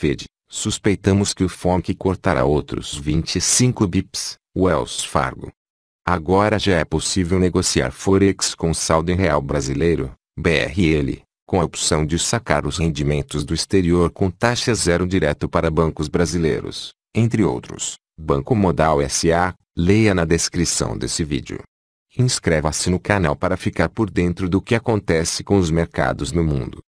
Fed, suspeitamos que o FONC cortará outros 25 bips, Wells Fargo. Agora já é possível negociar Forex com saldo em real brasileiro, BRL, com a opção de sacar os rendimentos do exterior com taxa zero direto para bancos brasileiros, entre outros. Banco Modal SA, leia na descrição desse vídeo. Inscreva-se no canal para ficar por dentro do que acontece com os mercados no mundo.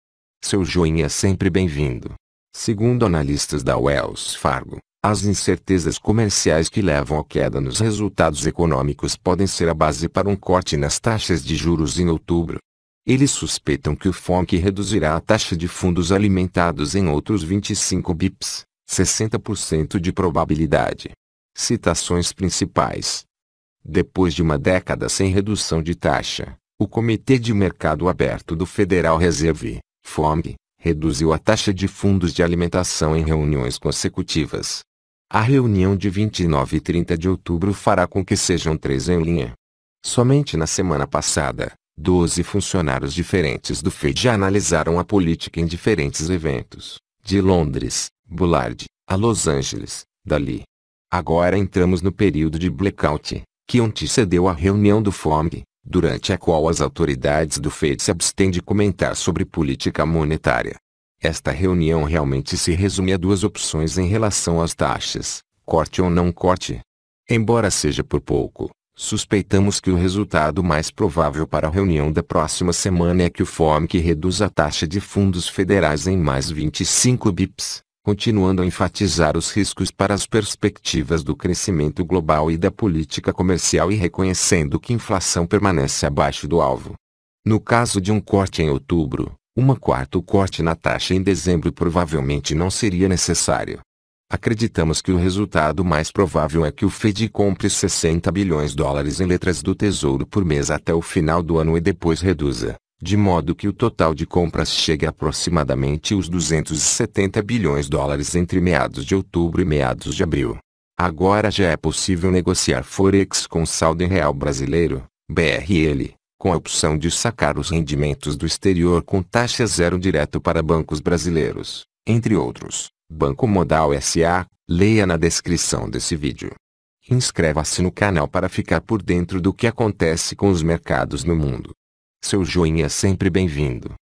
Seu joinha é sempre bem-vindo. Segundo analistas da Wells Fargo, as incertezas comerciais que levam à queda nos resultados econômicos podem ser a base para um corte nas taxas de juros em outubro. Eles suspeitam que o FONC reduzirá a taxa de fundos alimentados em outros 25 bips, 60% de probabilidade. Citações principais. Depois de uma década sem redução de taxa, o Comitê de Mercado Aberto do Federal Reserve, FOMB, reduziu a taxa de fundos de alimentação em reuniões consecutivas. A reunião de 29 e 30 de outubro fará com que sejam três em linha. Somente na semana passada, 12 funcionários diferentes do FED já analisaram a política em diferentes eventos, de Londres, Bullard, a Los Angeles, dali. Agora entramos no período de blackout, que antecedeu a reunião do FOMC, durante a qual as autoridades do Fed se abstêm de comentar sobre política monetária. Esta reunião realmente se resume a duas opções em relação às taxas, corte ou não corte. Embora seja por pouco, suspeitamos que o resultado mais provável para a reunião da próxima semana é que o FOMC reduza a taxa de fundos federais em mais 25 bips, continuando a enfatizar os riscos para as perspectivas do crescimento global e da política comercial e reconhecendo que inflação permanece abaixo do alvo. No caso de um corte em outubro, uma quarto corte na taxa em dezembro provavelmente não seria necessário. Acreditamos que o resultado mais provável é que o Fed compre 60 bilhões de dólares em letras do Tesouro por mês até o final do ano e depois reduza, de modo que o total de compras chegue a aproximadamente os 270 bilhões de dólares entre meados de outubro e meados de abril. Agora já é possível negociar Forex com saldo em real brasileiro, BRL, com a opção de sacar os rendimentos do exterior com taxa zero direto para bancos brasileiros, entre outros. Banco Modal SA, leia na descrição desse vídeo. Inscreva-se no canal para ficar por dentro do que acontece com os mercados no mundo. Seu joinha é sempre bem-vindo